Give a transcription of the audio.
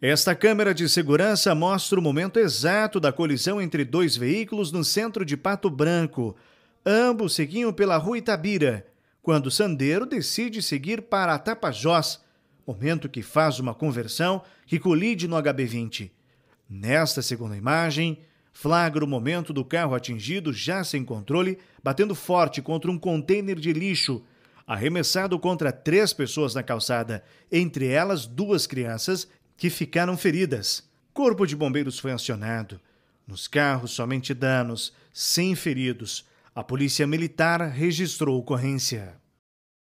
Esta câmera de segurança mostra o momento exato da colisão entre dois veículos no centro de Pato Branco. Ambos seguiam pela rua Itabira, quando Sandeiro decide seguir para Tapajós, momento que faz uma conversão que colide no HB20. Nesta segunda imagem, flagra o momento do carro atingido já sem controle, batendo forte contra um container de lixo, arremessado contra três pessoas na calçada, entre elas duas crianças que ficaram feridas. Corpo de Bombeiros foi acionado. Nos carros, somente danos, sem feridos. A Polícia Militar registrou ocorrência.